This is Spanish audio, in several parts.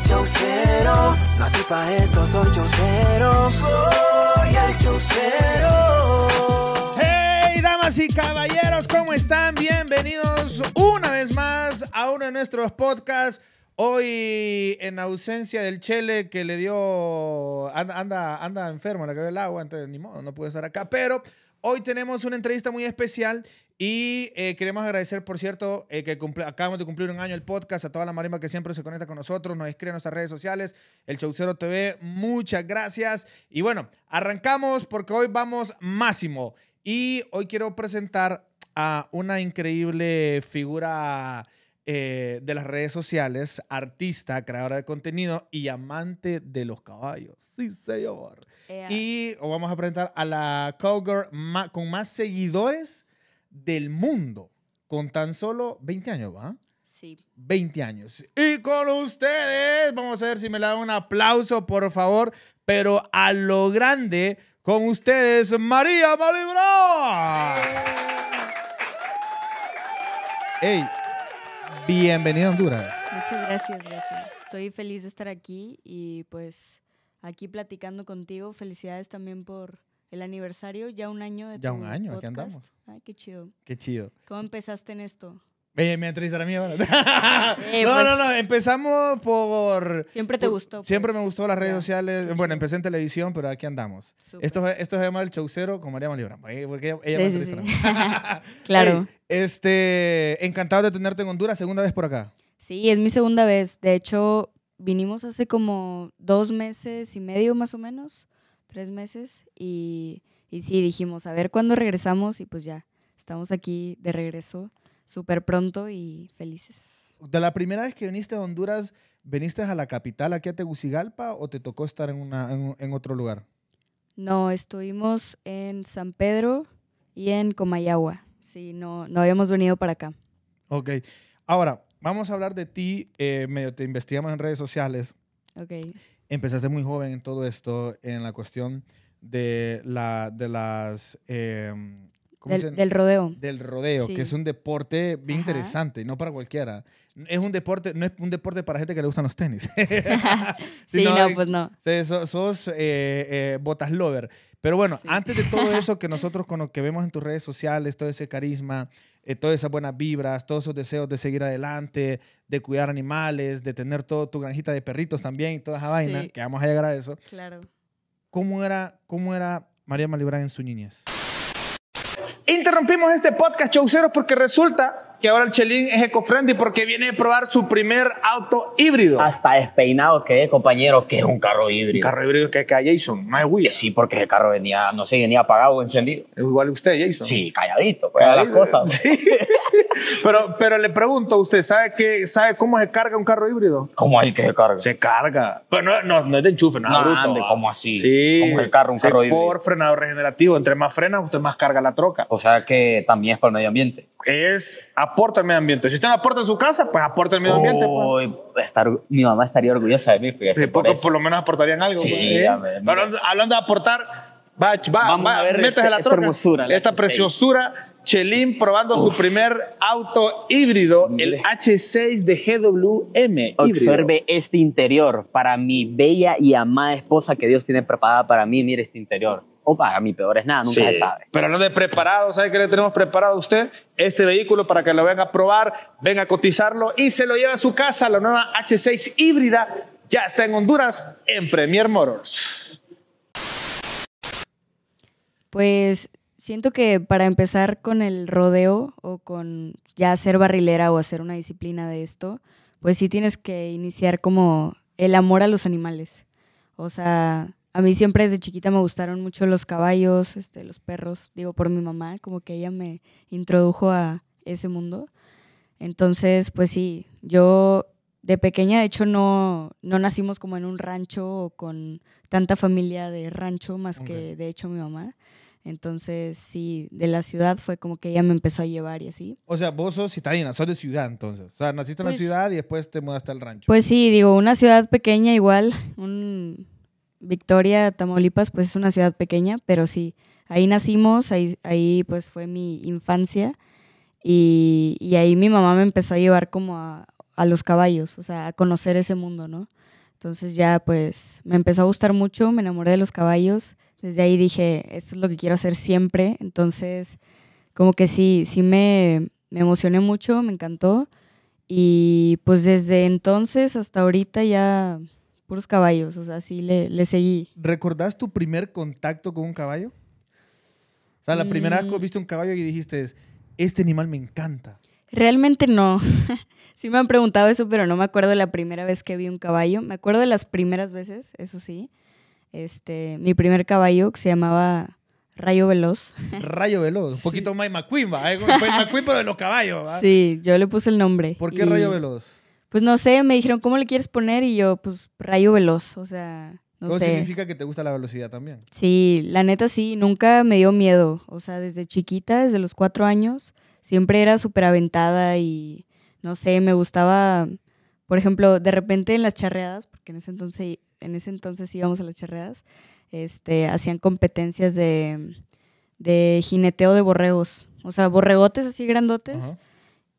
soy chaucero, nací pa' Hey, damas y caballeros, ¿cómo están? Bienvenidos una vez más a uno de nuestros podcasts. Hoy, en ausencia del Chele que le dio. Anda, anda, anda enfermo, le cayó el agua, entonces ni modo, no pude estar acá. Pero Hoy tenemos una entrevista muy especial y eh, queremos agradecer, por cierto, eh, que acabamos de cumplir un año el podcast, a toda la marimba que siempre se conecta con nosotros, nos escribe en nuestras redes sociales, el Chaucero TV, muchas gracias. Y bueno, arrancamos porque hoy vamos máximo. Y hoy quiero presentar a una increíble figura eh, de las redes sociales, artista, creadora de contenido y amante de los caballos. Sí, señor. Y vamos a presentar a la cowgirl con más seguidores del mundo, con tan solo 20 años, ¿va? Sí. 20 años. Y con ustedes, vamos a ver si me le dan un aplauso, por favor, pero a lo grande, con ustedes, María Malibra Bienvenido a Honduras. Muchas gracias, gracias. Estoy feliz de estar aquí y pues aquí platicando contigo. Felicidades también por el aniversario, ya un año de ya un año, aquí andamos. Ay, qué chido. Qué chido. ¿Cómo empezaste en esto? me a no, eh, no, pues, no. Empezamos por. Siempre te gustó. Pues. Siempre me gustó las redes sociales. Bueno, empecé en televisión, pero aquí andamos. Esto, esto se llama El Chaucero con María Malibra. Porque ella, claro. Eh, este, encantado de tenerte en Honduras. Segunda vez por acá. Sí, es mi segunda vez. De hecho, vinimos hace como dos meses y medio más o menos. Tres meses. Y, y sí, dijimos, a ver cuándo regresamos. Y pues ya, estamos aquí de regreso súper pronto y felices. De la primera vez que viniste a Honduras, ¿veniste a la capital, aquí a Tegucigalpa, o te tocó estar en, una, en, otro lugar? No, estuvimos en San Pedro y en Comayagua. Sí, no, no habíamos venido para acá. Ok. Ahora, vamos a hablar de ti. Eh, medio te investigamos en redes sociales. Ok. Empezaste muy joven en todo esto, en la cuestión de, la, de las em, del, rodeo. Del rodeo, que es un deporte bien interesante, no para cualquiera. Es un deporte, no es un deporte para gente que le gustan los tenis. sí, si no, pues no. Sos, eh, eh, botas lover. Pero bueno, antes de todo eso que nosotros con lo que vemos en tus redes sociales, todo ese carisma, eh, todas esas buenas vibras, todos esos deseos de seguir adelante, de cuidar animales, de tener toda tu granjita de perritos también y toda esa vaina, que vamos a llegar a eso. Claro. ¿Cómo era, cómo era María Malibrán en su niñez? Interrumpimos este podcast, Chauceros, porque resulta que ahora el Chelín es ecofriendly porque viene a probar su primer auto híbrido. Hasta despeinado que es, compañero, que es un carro híbrido. carro híbrido que a Jason, no es Will. Sí, porque ese carro venía, no sé, venía apagado o encendido. Igual usted, Jason. Sí, calladito, pues las cosas. Pues. pero, pero le pregunto usted, ¿sabe, qué, ¿sabe cómo se carga un carro híbrido? ¿Cómo hay que se carga? Se carga. Pero no, no, es de enchufe, no, bruto. Ande, ¿Cómo así? Sí. ¿Cómo el carro, un carro híbrido? Por frenado regenerativo. Entre más frena, usted más carga la troca. O sea que también es para el medio ambiente es aporta al medio ambiente. Si usted no aporta en su casa, pues aporta al medio ambiente. Pues. estar, mi mamá estaría orgullosa de mí. por, lo menos aportarían algo. Sí, pues, ¿eh? Hablando, de aportar, va, va, Vamos a ver este- la esta, hermosura, esta preciosura. Chelín probando su primer auto híbrido, el H6 de GWM. Observe este interior para mi bella y amada esposa que Dios tiene preparada para mí. Mire este interior o paga, mi peor es nada, nunca se sabe. Pero no de preparado, ¿sabe qué le tenemos preparado a usted? Este vehículo para que lo venga a probar, venga a cotizarlo y se lo lleve a su casa. La nueva H6 híbrida ya está en Honduras en Premier Motors. Pues siento que para empezar con el rodeo o con ya hacer barrilera o hacer una disciplina de esto, pues sí tienes que iniciar como el amor a los animales. O sea, a mí siempre desde chiquita me gustaron mucho los caballos, este, los perros, digo por mi mamá, como que ella me introdujo a ese mundo. Entonces, pues sí, yo de pequeña, de hecho, no, no nacimos como en un rancho o con tanta familia de rancho más que de hecho mi mamá. Entonces, sí, de la ciudad fue como que ella me empezó a llevar y así. O sea, vos sos italiana, sos de ciudad entonces. O sea, naciste en la pues ciudad y después te mudaste al rancho. Pues sí, digo, una ciudad pequeña igual, un Victoria, Tamaulipas, pues es una ciudad pequeña, pero sí, ahí nacimos, ahí, pues fue mi infancia y, ahí mi mamá me empezó a llevar como a, los caballos, o sea, a conocer ese mundo, ¿no? Entonces ya pues me empezó a gustar mucho, me enamoré de los caballos, desde ahí dije, esto es lo que quiero hacer siempre, entonces como que sí, sí me, me emocioné mucho, me encantó y pues desde entonces hasta ahorita ya puros caballos, o sea, sí le, seguí. ¿Recordás tu primer contacto con un caballo? O sea, la primera vez que mm. viste un caballo y dijiste, este animal me encanta. Realmente no. sí me han preguntado eso, pero no me acuerdo de la primera vez que vi un caballo. Me acuerdo de las primeras veces, eso sí. Este, mi primer caballo que se llamaba Rayo Veloz. Rayo Veloz, un poquito más McQueen, ¿eh? Fue de los caballos, Sí, yo le puse el nombre. ¿Por qué Rayo Veloz? pues no sé, me dijeron, ¿cómo le quieres poner? Y yo, pues rayo veloz, o sea, no sé. significa que te gusta la velocidad también. Sí, la neta sí, nunca me dio miedo, o sea, desde chiquita, desde los cuatro años, siempre era súper aventada y, no sé, me gustaba, por ejemplo, de repente en las charreadas, porque en ese entonces, en ese entonces íbamos a las charreadas, este, hacían competencias de, de jineteo de borregos, o sea, borregotes así grandotes.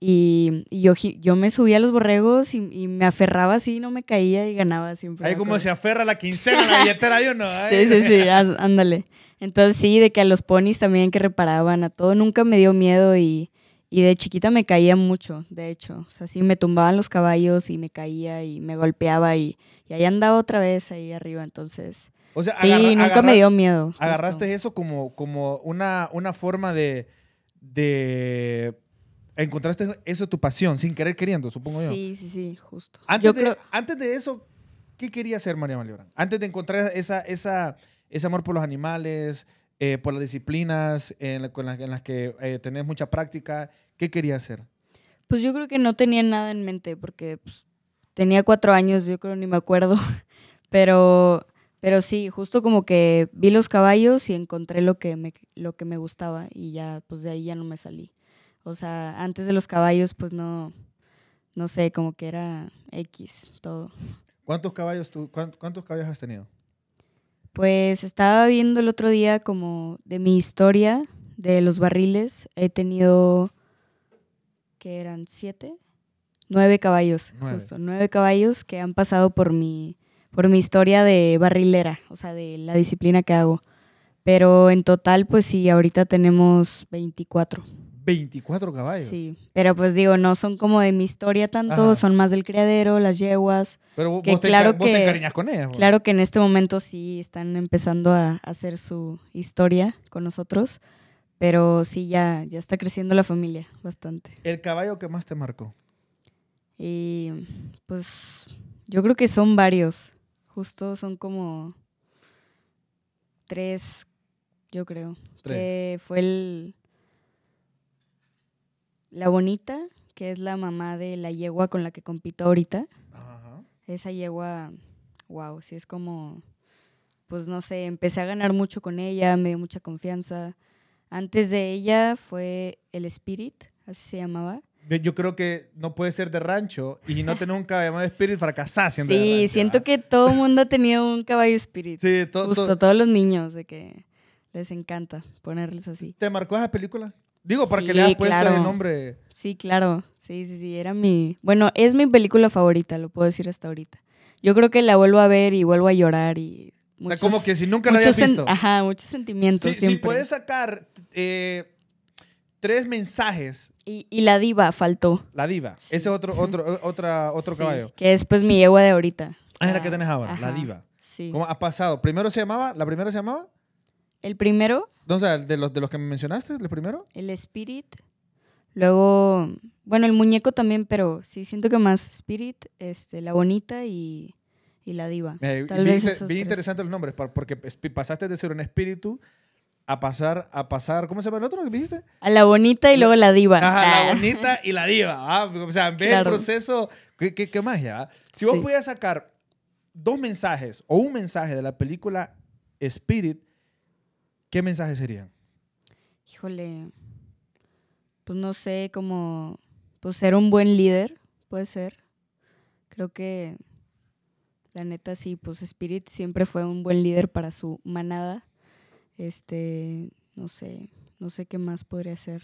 Y, yo, yo me subía a los borregos y, me aferraba así, no me caía y ganaba siempre. Ahí como se aferra la quincena, la billetera yo no. Sí, sí, sí, ándale. Entonces sí, de que a los ponis también que reparaban, a todo nunca me dio miedo y, de chiquita me caía mucho, de hecho. O sea, sí, me tumbaban los caballos y me caía y me golpeaba y, y ahí andaba otra vez ahí arriba, entonces... O sea, sí, nunca me dio miedo. Agarraste eso como, como una, una forma de Encontraste eso tu pasión, sin querer queriendo, supongo yo. Sí, sí, sí, justo. Antes, de, antes de eso, ¿qué quería hacer María Malibran Antes de encontrar esa, esa, ese amor por los animales, eh, por las disciplinas en, las, que eh, tenés mucha práctica, ¿qué quería hacer? Pues yo creo que no tenía nada en mente, porque pues, tenía cuatro años, yo creo ni me acuerdo, pero, pero sí, justo como que vi los caballos y encontré lo que me, lo que me gustaba y ya, pues de ahí ya no me salí. O sea, antes de los caballos, pues no, no sé, como que era X todo. ¿Cuántos caballos, tú, cuántos caballos has tenido? Pues estaba viendo el otro día como de mi historia de los barriles. He tenido, que eran? ¿Siete? Nueve caballos, nueve. justo. caballos que han pasado por mi, por mi historia de barrilera, o sea, de la disciplina que hago. Pero en total, pues sí, ahorita tenemos 24. 24 caballos. Sí, pero pues digo, no son como de mi historia tanto, son más del criadero, las yeguas. Pero vos, te, claro con ellas. Claro que en este momento sí están empezando a hacer su historia con nosotros, pero sí ya, ya está creciendo la familia bastante. ¿El caballo que más te marcó? Y pues yo creo que son varios, justo son como tres, yo creo. Tres. fue el la bonita, que es la mamá de la yegua con la que compito ahorita. Esa yegua, wow, sí es como, pues no sé, empecé a ganar mucho con ella, me dio mucha confianza. Antes de ella fue el Spirit, así se llamaba. Yo creo que no puede ser de rancho y no tener un caballo de spirit fracasás siempre. Sí, siento que todo el mundo ha tenido un caballo spirit. Sí, todos. Justo, todos los niños, de que les encanta ponerles así. ¿Te marcó esa película? Digo, para que le has puesto el nombre. Sí, claro. Sí, sí, sí. Era mi. Bueno, es mi película favorita, lo puedo decir hasta ahorita. Yo creo que la vuelvo a ver y vuelvo a llorar y. o sea, como que si nunca la habías visto. Ajá, muchos sentimientos. Si puedes sacar eh, tres mensajes. Y, la diva faltó. La diva. Ese otro, otro, otra, otro caballo. Que es pues mi yegua de ahorita. Ah, es la que tenés ahora, la diva. Sí. ¿Cómo ha pasado? Primero se llamaba, la primera se llamaba. El primero. o de los, de los que me mencionaste, el primero. El Spirit. Luego, bueno, el muñeco también, pero sí siento que más Spirit, este, la bonita y, la diva. Tal bien, vez bien interesante los nombres, porque pasaste de ser un espíritu a pasar, a pasar, ¿cómo se llama el otro que dijiste? A la bonita y luego la diva. Ajá, la ah. bonita y la diva. ¿ah? O sea, ve el proceso, qué, qué, magia. ¿ah? Si vos pudieras sacar dos mensajes o un mensaje de la película Spirit, ¿Qué mensaje sería? Híjole, pues no sé, cómo, pues ser un buen líder, puede ser. Creo que la neta sí, pues Spirit siempre fue un buen líder para su manada. Este, no sé, no sé qué más podría ser.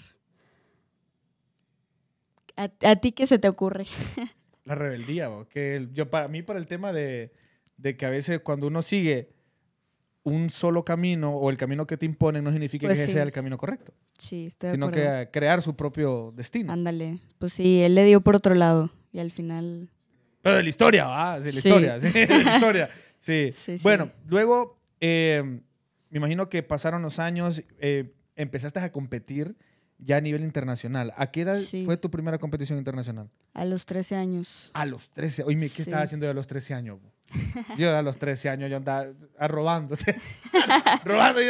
¿A, ti qué se te ocurre? la rebeldía, que yo para mí para el tema de, de que a veces cuando uno sigue un solo camino o el camino que te imponen no significa pues que ese sea el camino correcto. Sí, estoy Sino que crear su propio destino. Ándale. Pues sí, él le dio por otro lado y al final. Pero de la historia, va la historia. Sí, de la historia. Sí. bueno, luego em, me imagino que pasaron los años, eh, empezaste a competir ya a nivel internacional. ¿A qué edad fue tu primera competición internacional? A los 13 años. A los 13. Oye, ¿qué estaba haciendo ya a los 13 años? Yo a los 13 años yo andaba robando. robando.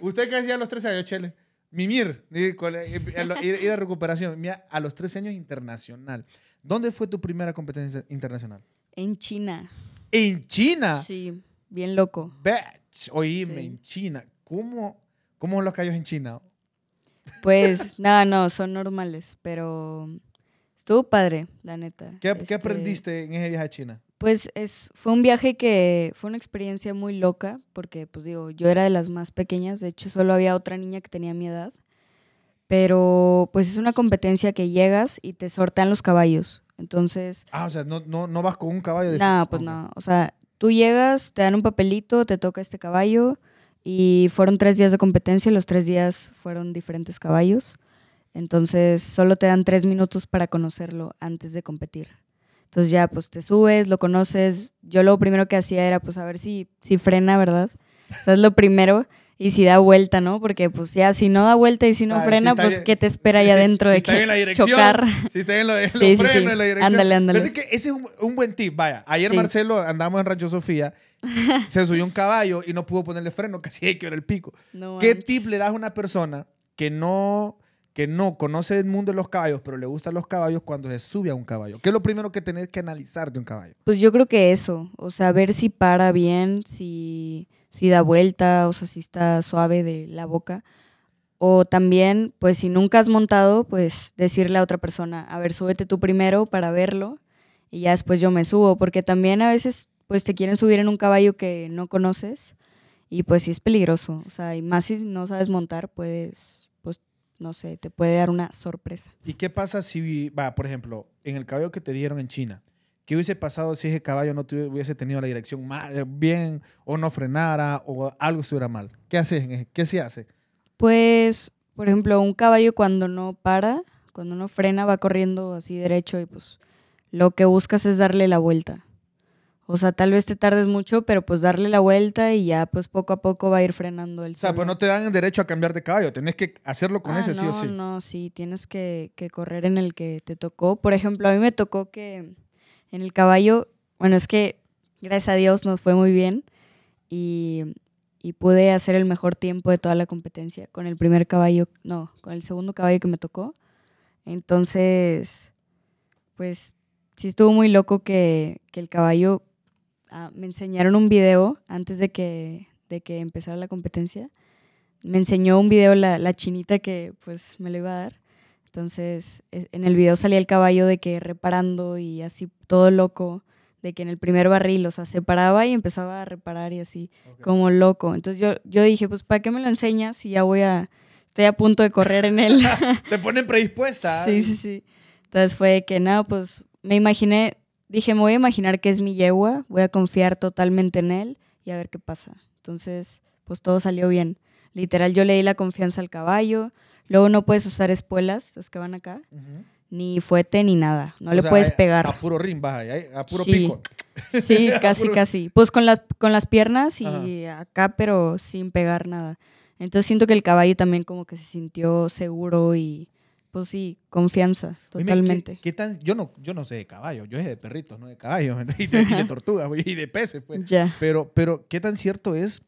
¿Usted qué hacía a los 13 años, Chele? Mimir, ir a recuperación. Mira, a los 13 años internacional. ¿Dónde fue tu primera competencia internacional? En China. ¿En China? Sí, bien loco. Bitch, oíme, en China. ¿Cómo, ¿Cómo son los callos en China? Pues nada, no, son normales, pero estuvo padre, la neta. ¿qué este, aprendiste en ese viaje a China? Pues es, fue un viaje que fue una experiencia muy loca, porque pues digo, yo era de las más pequeñas, de hecho solo había otra niña que tenía mi edad, pero pues es una competencia que llegas y te sortean los caballos. Entonces... Ah, o sea, no, no, vas con un caballo No, pues no, o sea, tú llegas, te dan un papelito, te toca este caballo y fueron tres días de competencia, los tres días fueron diferentes caballos, entonces solo te dan tres minutos para conocerlo antes de competir. Entonces ya pues te subes, lo conoces. Yo lo primero que hacía era pues a ver si, si frena, ¿verdad? O sea, es lo primero. Y si da vuelta, ¿no? Porque pues ya si no da vuelta y si no ah, frena, pues ¿qué te espera si, adentro de que chocar? Si está en lo, de, sí, sí, sí. En la dirección. Ándale, ándale. Que ese es un, buen tip, vaya. Ayer Marcelo andamos en Rancho Sofía, se subió un caballo y no pudo ponerle freno, casi hay que ver el pico. ¿Qué tip le das a una persona que no que no conoce el mundo de los caballos, pero le gustan los caballos cuando se sube a un caballo? ¿Qué es lo primero que tenés que analizar de un caballo? Pues yo creo que eso, o sea, ver si para bien, si, si da vuelta, o sea, si está suave de la boca. O también, pues si nunca has montado, pues decirle a otra persona, a ver, súbete tú primero para verlo y ya después yo me subo, porque también a veces pues te quieren subir en un caballo que no conoces y pues sí es peligroso, o sea, y más si no sabes montar, pues no sé, te puede dar una sorpresa. ¿Y qué pasa si, va, por ejemplo, en el caballo que te dieron en China? ¿Qué hubiese pasado si ese caballo no hubiese tenido la dirección eh, bien o no frenara o algo estuviera mal? ¿Qué haces? E-, ¿Qué se hace? Pues, por ejemplo, un caballo cuando no para, cuando no frena, va corriendo así derecho y pues lo que buscas es darle la vuelta. O sea, tal vez te tardes mucho, pero pues darle la vuelta y ya pues poco a poco va a ir frenando el O sea, pues no te dan el derecho a cambiar de caballo, tenés que hacerlo con ah, ese sí o sí. No, no, sí, tienes que, correr en el que te tocó. Por ejemplo, a mí me tocó que en el caballo, bueno, es que gracias a Dios nos fue muy bien y, pude hacer el mejor tiempo de toda la competencia con el primer caballo, no, con el segundo caballo que me tocó. Entonces, pues sí estuvo muy loco que el caballo Ah, me enseñaron un video antes de que, de que empezara la competencia. Me enseñó un video la, chinita que pues me lo iba a dar. Entonces, en el video salía el caballo de que reparando y así todo loco, de que en el primer barril, o sea, se paraba y empezaba a reparar y así, como loco. Entonces yo, yo dije, pues, ¿para qué me lo enseñas si ya voy a, estoy a punto de correr en él? Te ponen predispuesta. Sí, sí, sí. Entonces fue que, nada, no, pues, me imaginé, dije, me voy a imaginar que es mi yegua, voy a confiar totalmente en él y a ver qué pasa. Entonces, pues todo salió bien. Literal, yo le di la confianza al caballo. Luego no puedes usar espuelas, las que van acá, ni fuete ni nada. No le puedes eh, pegar. A puro rim, baja, a puro pico. Sí, casi, casi. Pues con, las con las piernas y acá, pero sin pegar nada. Entonces siento que el caballo también como que se sintió seguro y pues sí, confianza, totalmente. tan, yo, no, yo no sé de caballo, yo sé de perritos, no de caballos, y de, tortugas y de peces. Pues. Pero, pero, ¿qué tan cierto es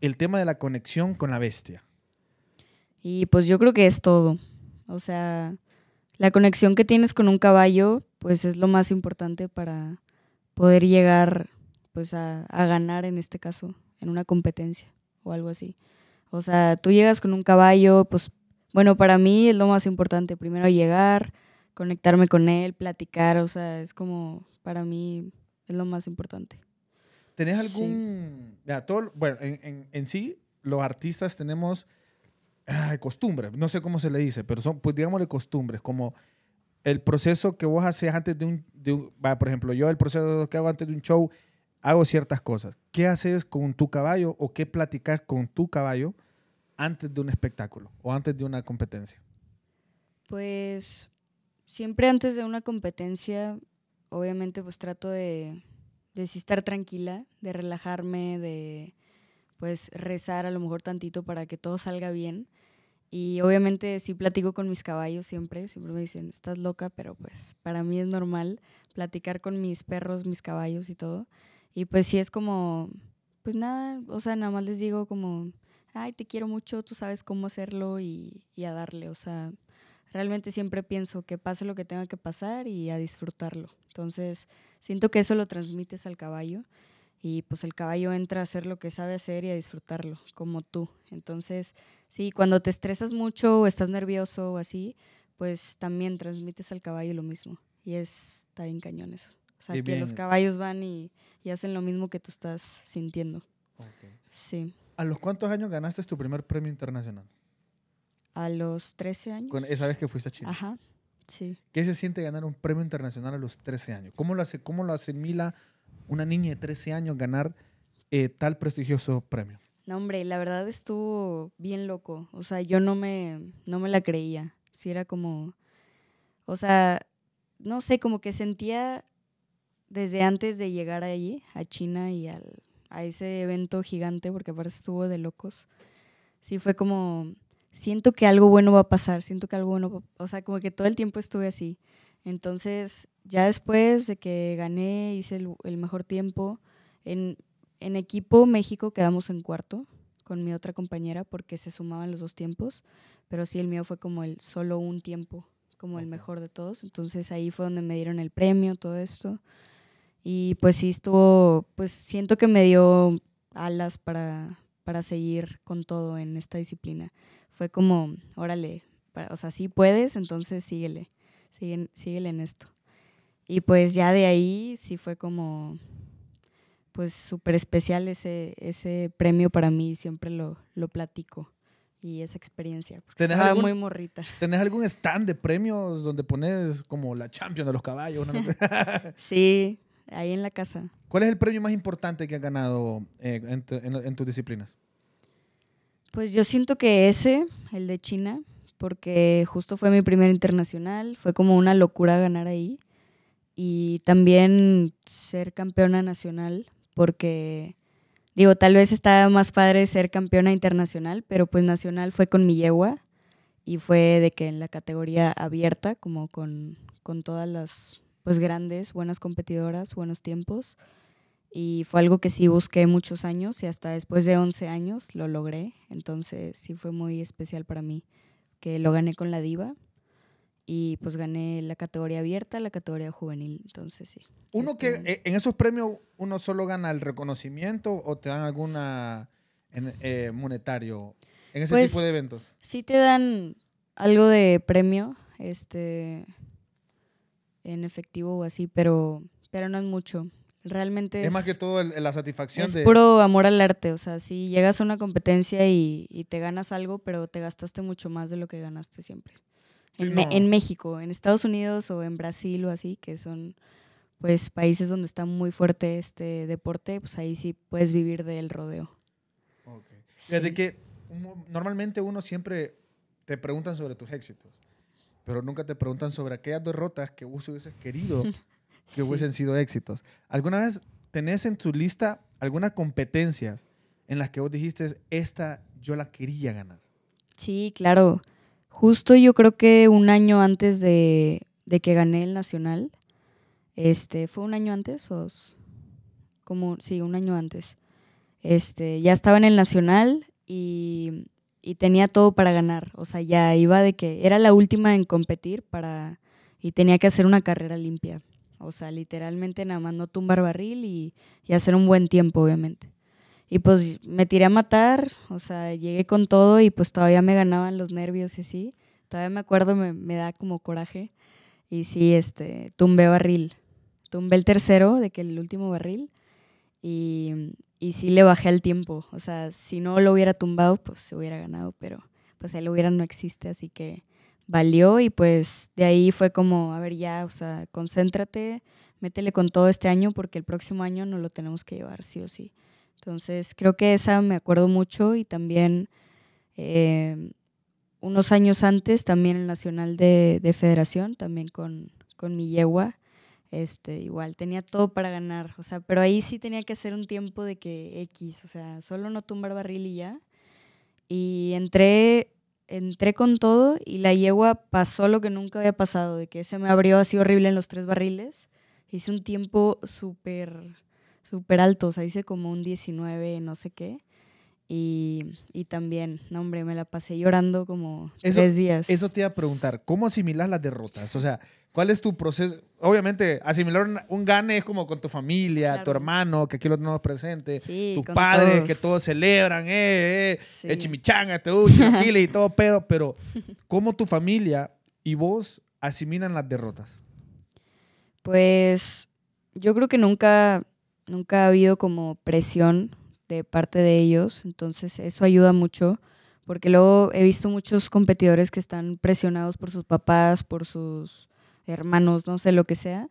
el tema de la conexión con la bestia? Y pues yo creo que es todo. O sea, la conexión que tienes con un caballo, pues es lo más importante para poder llegar pues a, a ganar en este caso, en una competencia o algo así. O sea, tú llegas con un caballo, pues bueno, para mí es lo más importante, primero llegar, conectarme con él, platicar, o sea, es como, para mí es lo más importante. ¿Tenés algún... bueno, en, sí, los artistas tenemos ay, ah, costumbres, no sé cómo se le dice, pero son, pues digámosle costumbres, como el proceso que vos haces antes de un, de un, por ejemplo, yo el proceso que hago antes de un show, hago ciertas cosas. ¿Qué haces con tu caballo o qué platicas con tu caballo? antes de un espectáculo o antes de una competencia? Pues siempre antes de una competencia, obviamente pues trato de, de estar tranquila, de relajarme, de pues rezar a lo mejor tantito para que todo salga bien. Y obviamente sí platico con mis caballos siempre, siempre me dicen, estás loca, pero pues para mí es normal platicar con mis perros, mis caballos y todo. Y pues sí es como, pues nada, o sea, nada más les digo como, ay, te quiero mucho, tú sabes cómo hacerlo y, a darle. O sea, realmente siempre pienso que pase lo que tenga que pasar y a disfrutarlo. Entonces, siento que eso lo transmites al caballo y pues el caballo entra a hacer lo que sabe hacer y a disfrutarlo, como tú. Entonces, sí, cuando te estresas mucho o estás nervioso o así, pues también transmites al caballo lo mismo. Y es, está en cañón eso. O sea, que los caballos van y, hacen lo mismo que tú estás sintiendo. Sí. ¿A los cuántos años ganaste tu primer premio internacional? A los 13 años. esa vez que fuiste a China? Ajá, sí. ¿Qué se siente ganar un premio internacional a los 13 años? ¿Cómo lo, hace, cómo lo asimila una niña de 13 años ganar eh, tal prestigioso premio? No, hombre, la verdad estuvo bien loco. O sea, yo no me, no me la creía. Si sí, era como, o sea, no sé, como que sentía desde antes de llegar allí, a China y al, a ese evento gigante, porque aparte estuvo de locos, sí fue como, siento que algo bueno va a pasar, siento que algo bueno, o sea, como que todo el tiempo estuve así. Entonces, ya después de que gané, hice el, mejor tiempo, en, en equipo México quedamos en cuarto con mi otra compañera porque se sumaban los dos tiempos, pero sí el mío fue como el solo un tiempo, como el mejor de todos. Entonces ahí fue donde me dieron el premio, todo esto. Y pues sí estuvo, pues siento que me dio alas para, seguir con todo en esta disciplina. Fue como, órale, o sea, sí puedes, entonces síguele, síguele, en esto. Y pues ya de ahí sí fue como, pues súper especial ese, ese premio para mí, siempre lo, platico y esa experiencia. Porque ¿Tenés muy morrita. ¿Tenés algún stand de premios donde pones como la champion de los caballos? sí, ahí en la casa. ¿Cuál es el premio más importante que has ganado eh, en, tus disciplinas? Pues yo siento que ese, el de China, porque justo fue mi primer internacional, fue como una locura ganar ahí. Y también ser campeona nacional, porque digo, tal vez está más padre ser campeona internacional, pero pues nacional fue con mi yegua y fue de que en la categoría abierta, como con todas las pues, grandes, buenas competidoras, buenos tiempos. Y fue algo que sí busqué muchos años y hasta después de 11 años lo logré. Entonces sí fue muy especial para mí que lo gané con la diva y pues gané la categoría abierta, la categoría juvenil. Entonces sí. Uno este, que eh, en esos premios uno solo gana el reconocimiento o te dan alguna eh, monetario en ese pues, tipo de eventos. Sí te dan algo de premio, este en efectivo o así, pero, pero no es mucho. Realmente es, es más que todo la satisfacción. Es puro amor al arte, o sea, si llegas a una competencia y, te ganas algo, pero te gastaste mucho más de lo que ganaste siempre. en, México, en Estados Unidos o en Brasil o así, que son pues países donde está muy fuerte este deporte, pues ahí sí puedes vivir del rodeo. Desde que normalmente uno siempre te preguntan sobre tus éxitos pero nunca te preguntan sobre aquellas derrotas que vos hubieses querido que hubiesen sido éxitos. ¿Alguna vez tenés en tu lista algunas competencias en las que vos dijiste, esta yo la quería ganar? Sí, claro. Justo yo creo que un año antes de, que gané el Nacional, este, ¿fue un año antes o...? Como, sí, un año antes. Este, ya estaba en el Nacional y y tenía todo para ganar. O sea, ya iba de que era la última en competir para y tenía que hacer una carrera limpia. O sea, literalmente nada más no tumbar barril y, y hacer un buen tiempo, obviamente. Y pues me tiré a matar, o sea, llegué con todo y pues todavía me ganaban los nervios y sí. Todavía me acuerdo, me, da como coraje. Y sí, este, tumbé barril. Tumbé el tercero, de que el último barril. Y, y sí le bajé al tiempo. O sea, si no lo hubiera tumbado, pues se hubiera ganado, pero pues él hubiera no existe, así que valió y pues de ahí fue como, a ver ya, o sea, concéntrate, métele con todo este año porque el próximo año no lo tenemos que llevar sí o sí. Entonces creo que esa me acuerdo mucho y también eh, unos años antes, también el Nacional de, Federación, también con, con mi yegua, este, igual, tenía todo para ganar, o sea, pero ahí sí tenía que hacer un tiempo de que X, o sea, solo no tumbar barril y ya. Y entré, entré con todo y la yegua pasó lo que nunca había pasado, de que se me abrió así horrible en los tres barriles. Hice un tiempo súper, súper alto, o sea, hice como un 19, no sé qué. Y, y, también, no hombre, me la pasé llorando como tres días. Eso te iba a preguntar, ¿cómo asimilas las derrotas? O sea, ¿cuál es tu proceso? Obviamente, asimilar un, un gane es como con tu familia, tu hermano, que aquí lo tenemos presente, sí, tus padres, que todos celebran, eh, eh, eh, eh chimichanga, chile y todo pedo, pero ¿cómo tu familia y vos asimilan las derrotas? Pues yo creo que nunca, nunca ha habido como presión de parte de ellos, entonces eso ayuda mucho, porque luego he visto muchos competidores que están presionados por sus papás, por sus hermanos, no sé lo que sea,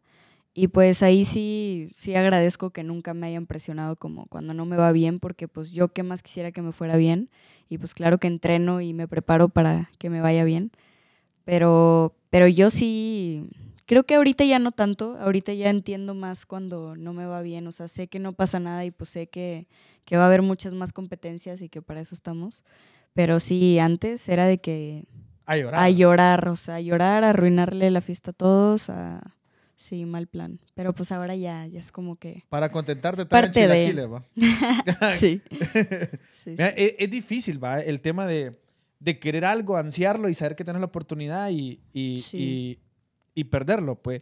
y pues ahí sí, sí agradezco que nunca me hayan presionado como cuando no me va bien, porque pues yo qué más quisiera que me fuera bien, y pues claro que entreno y me preparo para que me vaya bien, pero, pero yo sí Creo que ahorita ya no tanto, ahorita ya entiendo más cuando no me va bien, o sea, sé que no pasa nada y pues sé que, que va a haber muchas más competencias y que para eso estamos, pero sí, antes era de que... A llorar. A llorar, o sea, a llorar, a arruinarle la fiesta a todos, a... Sí, mal plan. Pero pues ahora ya, ya es como que... Para contentarte parte de... ¿va? sí. E, es, difícil, ¿va? El tema de, querer algo, ansiarlo y saber que tienes la oportunidad y y perderlo, pues.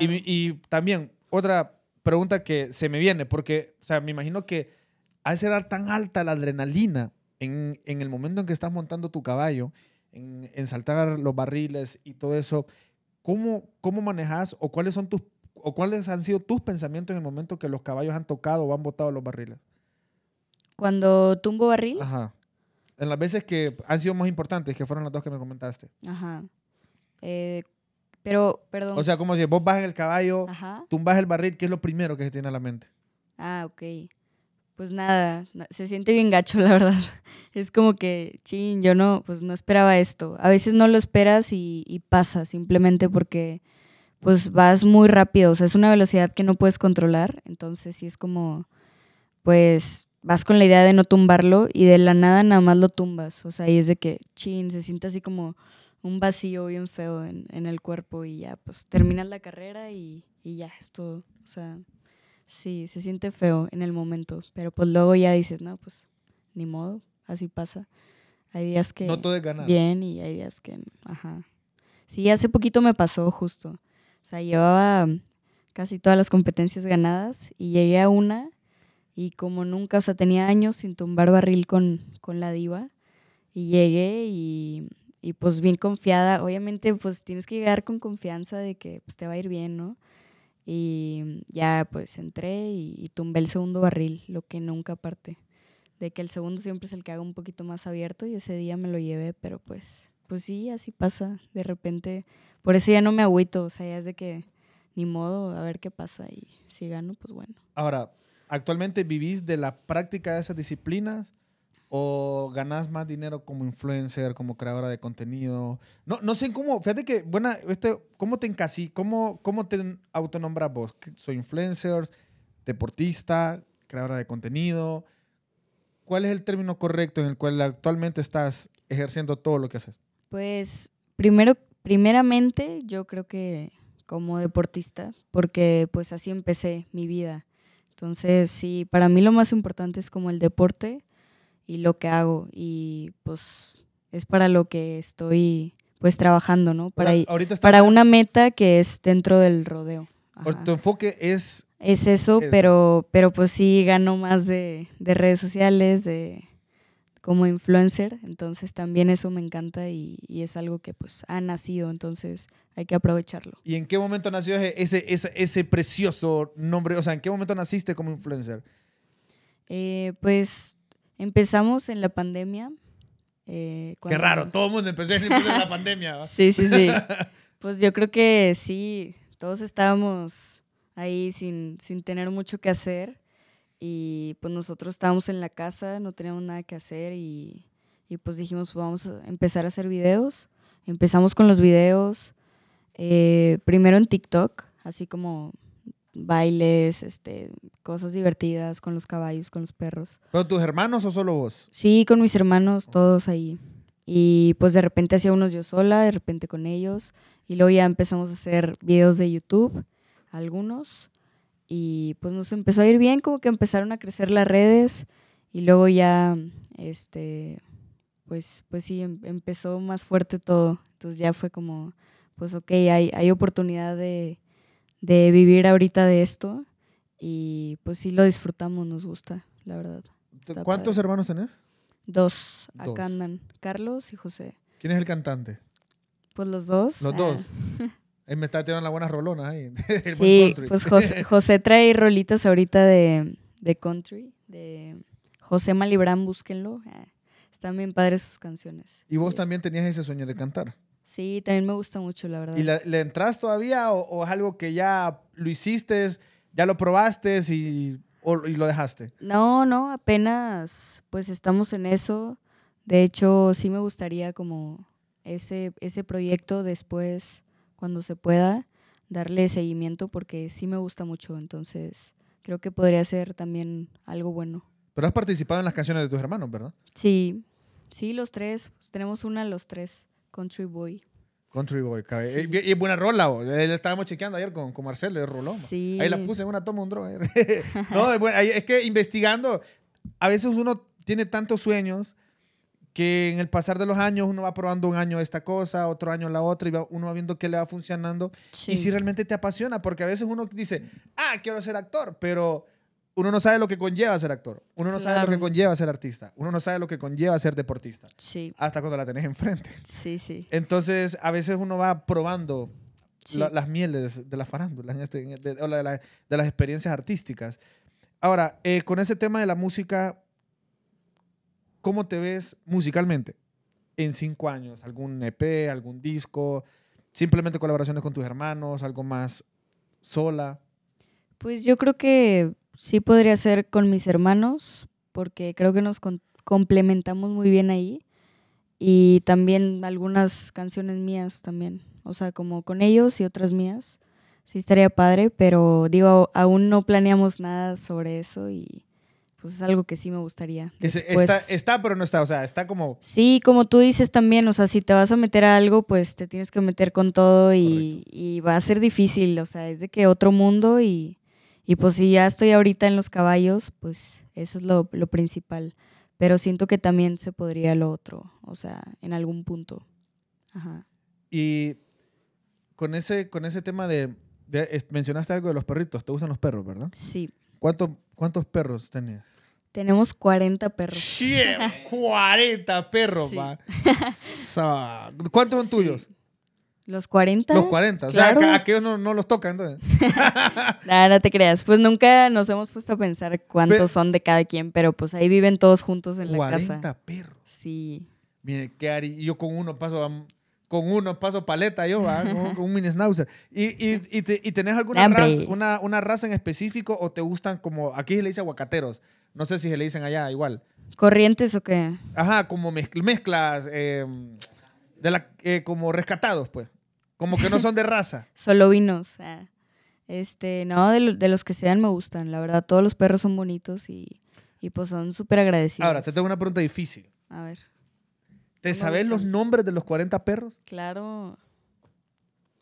Y, también, otra pregunta que se me viene, porque, o sea, me imagino que al ser tan alta la adrenalina en, el momento en que estás montando tu caballo, en, saltar los barriles y todo eso, ¿cómo, cómo manejas o cuáles son tus o cuáles han sido tus pensamientos en el momento que los caballos han tocado o han botado los barriles? Cuando tumbo barril. Ajá. En las veces que han sido más importantes, que fueron las dos que me comentaste. Ajá. Eh, pero, perdón. O sea, como si vos vas en el caballo, tumbas el barril, ¿qué es lo primero que se tiene a la mente? Ah, ok. Pues nada, se siente bien gacho, la verdad. Es como que, chin, yo no, pues no esperaba esto. A veces no lo esperas y, pasa, simplemente porque pues vas muy rápido, o sea, es una velocidad que no puedes controlar, entonces sí es como, pues vas con la idea de no tumbarlo y de la nada nada más lo tumbas, o sea, y es de que, chin, se siente así como, un vacío bien feo en, el cuerpo y ya, pues terminas la carrera y, ya, es todo. O sea, sí, se siente feo en el momento, pero pues luego ya dices, no, pues ni modo, así pasa. Hay días que... No todo ganar. Bien y hay días que... Ajá. Sí, hace poquito me pasó justo. O sea, llevaba casi todas las competencias ganadas y llegué a una y como nunca, o sea, tenía años sin tumbar barril con, con la diva y llegué y y pues bien confiada. Obviamente pues tienes que llegar con confianza de que pues, te va a ir bien, ¿no? Y ya pues entré y, tumbé el segundo barril, lo que nunca parte De que el segundo siempre es el que hago un poquito más abierto y ese día me lo llevé, pero pues, pues sí, así pasa. De repente, por eso ya no me agüito, o sea, ya es de que ni modo, a ver qué pasa y si gano, pues bueno. Ahora, actualmente vivís de la práctica de esas disciplinas o ganás más dinero como influencer, como creadora de contenido. No, no sé cómo, fíjate que, buena, este, ¿cómo te encasí? ¿Cómo, ¿Cómo te autonombra vos? ¿Soy influencer, deportista, creadora de contenido? ¿Cuál es el término correcto en el cual actualmente estás ejerciendo todo lo que haces? Pues, primero, primeramente, yo creo que como deportista, porque pues así empecé mi vida. Entonces, sí, para mí lo más importante es como el deporte y lo que hago y pues es para lo que estoy pues trabajando, ¿no? Para, para una meta que es dentro del rodeo. Tu enfoque es... Es eso, Pero, pero pues sí gano más de, redes sociales, de como influencer, entonces también eso me encanta y, y, es algo que pues ha nacido, entonces hay que aprovecharlo. ¿Y en qué momento nació ese, ese, ese precioso nombre? O sea, ¿en qué momento naciste como influencer? Eh, pues Empezamos en la pandemia. Eh, Qué raro, todo el mundo empezó, en la pandemia. Sí, sí, sí. Pues yo creo que sí, todos estábamos ahí sin, tener mucho que hacer y pues nosotros estábamos en la casa, no teníamos nada que hacer y, pues dijimos, pues, vamos a empezar a hacer videos. Empezamos con los videos, eh, primero en TikTok, así como bailes, este, cosas divertidas con los caballos, con los perros. ¿Con tus hermanos o solo vos? Sí, con mis hermanos, todos ahí. Y pues de repente hacía unos yo sola, de repente con ellos. Y luego ya empezamos a hacer videos de YouTube, algunos. Y pues nos empezó a ir bien, como que empezaron a crecer las redes. Y luego ya, este, pues, pues sí, em, empezó más fuerte todo. Entonces ya fue como, pues ok, hay oportunidad de, de vivir ahorita de esto y pues sí lo disfrutamos, nos gusta, la verdad. ¿Cuántos hermanos tenés? Dos, acá andan, Carlos y José. ¿Quién es el cantante? Pues los dos. Los ah. dos. Él me está tirando las buenas rolonas sí, pues José, trae rolitas ahorita de, de country, de José Malibrán, búsquenlo. Ah, están bien padres sus canciones. ¿Y vos también tenías ese sueño de cantar? Sí, también me gusta mucho, la verdad. ¿Y le entras todavía o, es algo que ya lo hiciste, ya lo probaste y, lo dejaste? No, no, apenas pues estamos en eso. De hecho, sí me gustaría como ese, ese proyecto después, cuando se pueda, darle seguimiento porque sí me gusta mucho. Entonces, creo que podría ser también algo bueno. Pero has participado en las canciones de tus hermanos, ¿verdad? Sí, sí, los tres. tenemos una los tres. Country Boy. Country Boy, sí. Eh, y, buena rola, o, eh, estábamos chequeando ayer con, con Marcelo, el rolón. Ahí la puse en una toma, un drone. no, es, que investigando, a veces uno tiene tantos sueños que en el pasar de los años uno va probando un año esta cosa, otro año la otra, y uno va viendo qué le va funcionando. Y si realmente te apasiona, porque a veces uno dice, ah, quiero ser actor, pero uno no sabe lo que conlleva ser actor, uno no sabe lo que conlleva ser artista, uno no sabe lo que conlleva ser deportista. Sí. Hasta cuando la tenés enfrente. Sí, sí. Entonces, a veces uno va probando las mieles de las farándulas este, de, las experiencias artísticas. Ahora, eh, con ese tema de la música, ¿cómo te ves musicalmente en cinco años? ¿Algún EP, algún disco? ¿Simplemente colaboraciones con tus hermanos? ¿Algo más sola? Pues yo creo que sí podría ser con mis hermanos, porque creo que nos complementamos muy bien ahí. Y también algunas canciones mías también. O sea, como con ellos y otras mías. Sí estaría padre, pero digo, aún no planeamos nada sobre eso y pues es algo que sí me gustaría. está, está, pero no está, o sea, está como... Sí, como tú dices también, o sea, si te vas a meter a algo, pues te tienes que meter con todo y, y va a ser difícil, o sea, es de que otro mundo y y pues si ya estoy ahorita en los caballos, pues eso es lo, lo principal. Pero siento que también se podría lo otro, o sea, en algún punto. Ajá. Y con ese, con ese tema de, Mencionaste algo de los perritos, te gustan los perros, ¿verdad? Sí. ¿Cuánto, ¿Cuántos perros tenías? Tenemos 40 perros. ¡Shit! 40 perros, va. ¿Cuántos son tuyos? ¿Los 40? Los 40. O sea, aquellos no, los tocan, entonces. no, no te creas. Pues nunca nos hemos puesto a pensar cuántos son de cada quien, pero pues ahí viven todos juntos en la casa. 40 perros. Sí. Mire, qué Ari, Yo con uno paso Con uno paso paleta, yo, con, un mini schnauzer. ¿Y, y, tenés alguna raza, una, raza en específico o te gustan como. Aquí se le dice aguacateros. No sé si se le dicen allá igual. ¿Corrientes o qué? Ajá, como mezclas. Em, eh, como rescatados, pues. Como que no son de raza. Solo vinos. Este, no, de, los que sean me gustan. La verdad, todos los perros son bonitos y, pues son súper agradecidos. Ahora, te tengo una pregunta difícil. A ver. ¿Te sabes los nombres de los 40 perros? Claro.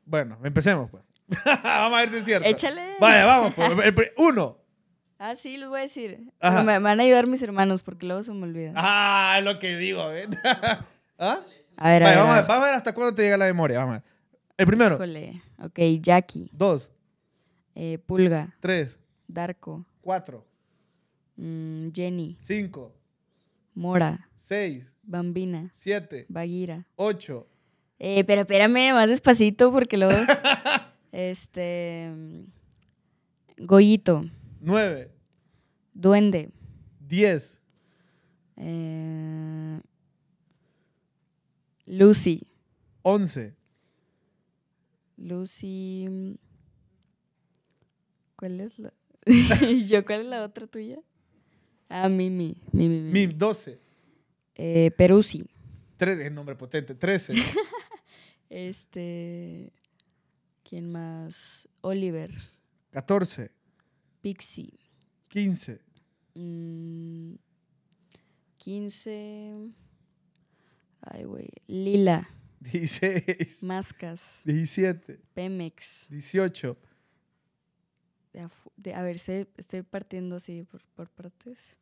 Bueno, empecemos, pues. vamos a ver si es cierto. Échale. Vaya, vamos, pues. Uno. Ah, sí, los voy a decir. me, van a ayudar mis hermanos porque luego se me olvida. Ah, es lo que digo. ¿eh? ¿Ah? A ver, vamos, vamos, a ver. hasta cuándo te llega la memoria. Vamos a ver. El primero... Ok, Jackie. 2. Eh, Pulga. 3. Darko. 4. Mm, Jenny. 5. Mora. 6. Bambina. 7. Bagira. 8. Pero espérame más despacito porque lo este Gollito. 9. Duende. 10. Eh, Lucy. 11. Lucy. Mm, ¿Cuál es la.? ¿Yo cuál es la otra tuya? Ah, Mimi. Mimi, Mimi. Mim, 12. Eh, Perusi. es el nombre potente, 13. este. ¿Quién más? Oliver. 14. Pixie. 15. 15. Mm, Ay, güey. Lila. 16. Mascas. 17. Pemex. 18. De, a ver, estoy partiendo así por, partes.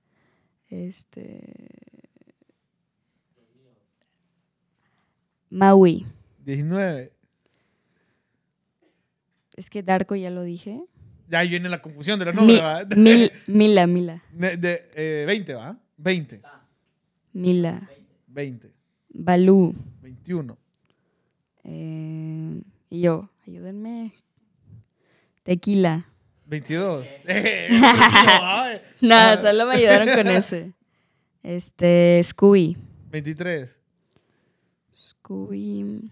Este. Maui. 19. Es que Darko ya lo dije. Ya viene la confusión de la nube mila, Mila. De, 20, eh, ¿va? 20. Mila. 20. Balú. 21. Eh, y yo, ayúdenme. Tequila. 22. no, ah. solo me ayudaron con ese. Este, Scooby. 23. Scooby.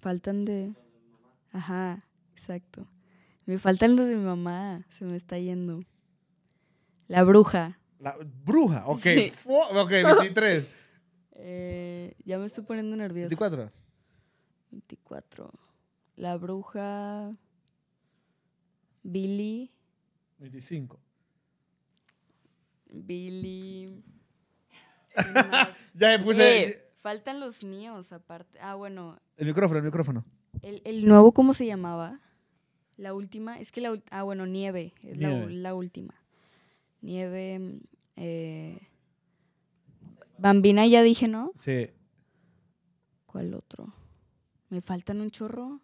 Faltan de. Ajá, exacto. Me faltan los de mi mamá. Se me está yendo. La bruja. La bruja, ok. Ok, 23. Eh, ya me estoy poniendo nervioso. 24. 24. La bruja. Billy. 25. Billy. ya me puse. Eh, faltan los míos aparte. Ah, bueno. El micrófono, el micrófono. El, nuevo, ¿cómo se llamaba? La última. Es que la. Ah, bueno, nieve. Es La, última. Nieve. Eh, Bambina, ya dije, ¿no? Sí. ¿Cuál otro? Me faltan un chorro.